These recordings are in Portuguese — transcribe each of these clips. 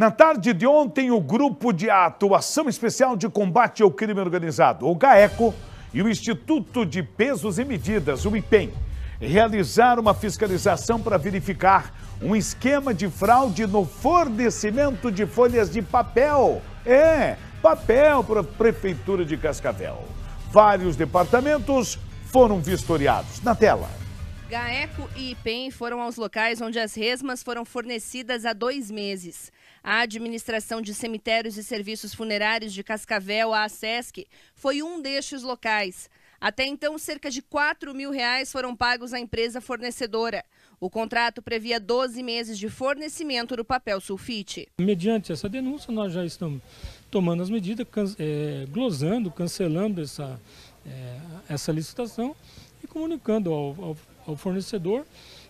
Na tarde de ontem, o Grupo de Atuação Especial de Combate ao Crime Organizado, o GAECO, e o Instituto de Pesos e Medidas, o IPEM, realizaram uma fiscalização para verificar um esquema de fraude no fornecimento de folhas de papel. É, papel para a Prefeitura de Cascavel. Vários departamentos foram vistoriados. Na tela. Gaeco e IPEM foram aos locais onde as resmas foram fornecidas há dois meses. A administração de cemitérios e serviços funerários de Cascavel, a ASESC, foi um destes locais. Até então, cerca de 4 mil reais foram pagos à empresa fornecedora. O contrato previa 12 meses de fornecimento do papel sulfite. Mediante essa denúncia, nós já estamos tomando as medidas, é, glosando, cancelando essa, é, essa licitação e comunicando ao, ao ao fornecedor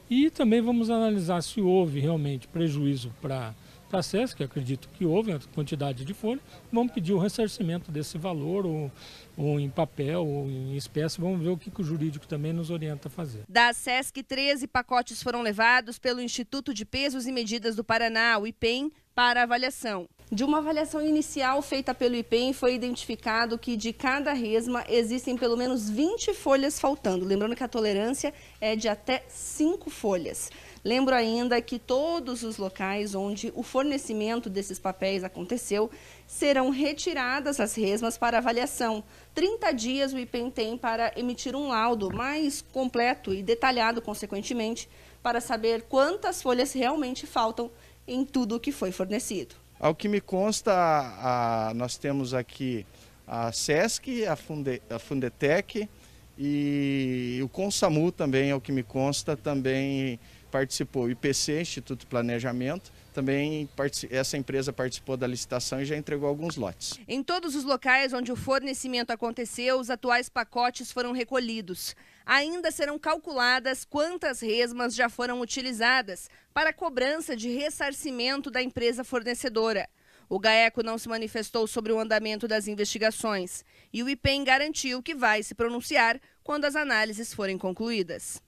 e também vamos analisar se houve realmente prejuízo para a SESC, que acredito que houve, a quantidade de folha, vamos pedir o ressarcimento desse valor, ou, ou em papel, ou em espécie, vamos ver o que, que o jurídico também nos orienta a fazer. Da SESC, 13 pacotes foram levados pelo Instituto de Pesos e Medidas do Paraná, o IPEM, para avaliação. De uma avaliação inicial feita pelo IPEM, foi identificado que de cada resma existem pelo menos 20 folhas faltando. Lembrando que a tolerância é de até 5 folhas. Lembro ainda que todos os locais onde o fornecimento desses papéis aconteceu serão retiradas as resmas para avaliação. 30 dias o IPEM tem para emitir um laudo mais completo e detalhado, consequentemente, para saber quantas folhas realmente faltam em tudo o que foi fornecido. Ao que me consta, a, a, nós temos aqui a SESC, a, Funde, a Fundetec, e o CONSAMU também, é o que me consta, também participou. O IPC, Instituto de Planejamento, também essa empresa participou da licitação e já entregou alguns lotes. Em todos os locais onde o fornecimento aconteceu, os atuais pacotes foram recolhidos. Ainda serão calculadas quantas resmas já foram utilizadas para cobrança de ressarcimento da empresa fornecedora. O GAECO não se manifestou sobre o andamento das investigações e o IPEM garantiu que vai se pronunciar quando as análises forem concluídas.